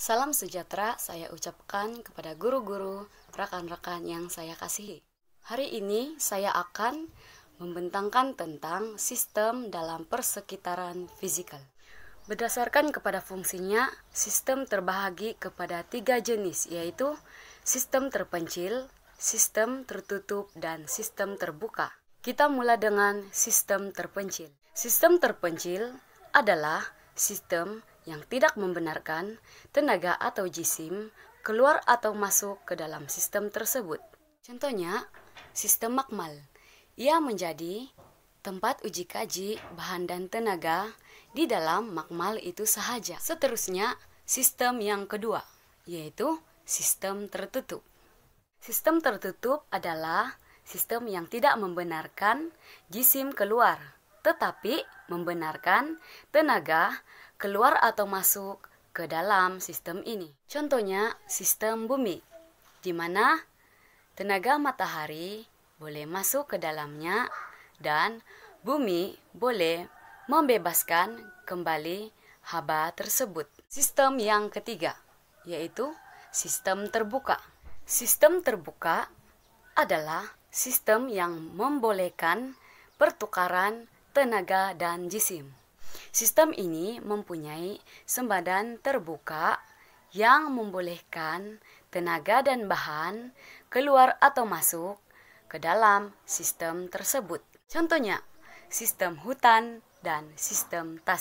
Salam sejahtera saya ucapkan kepada guru-guru, rekan-rekan yang saya kasihi. Hari ini saya akan membentangkan tentang sistem dalam persekitaran fisikal. Berdasarkan kepada fungsinya, sistem terbahagi kepada tiga jenis, yaitu sistem terpencil, sistem tertutup, dan sistem terbuka. Kita mulai dengan sistem terpencil. Sistem terpencil adalah sistem yang tidak membenarkan tenaga atau jisim keluar atau masuk ke dalam sistem tersebut. Contohnya, sistem makmal. Ia menjadi tempat uji kaji bahan dan tenaga di dalam makmal itu sahaja. Seterusnya, sistem yang kedua, yaitu sistem tertutup. Sistem tertutup adalah sistem yang tidak membenarkan jisim keluar, tetapi membenarkan tenaga keluar atau masuk ke dalam sistem ini. Contohnya sistem bumi, di mana tenaga matahari boleh masuk ke dalamnya dan bumi boleh membebaskan kembali haba tersebut. Sistem yang ketiga yaitu sistem terbuka. Sistem terbuka adalah sistem yang membolehkan pertukaran tenaga dan jisim. Sistem ini mempunyai sembadan terbuka yang membolehkan tenaga dan bahan keluar atau masuk ke dalam sistem tersebut. Contohnya, sistem hutan dan sistem tas.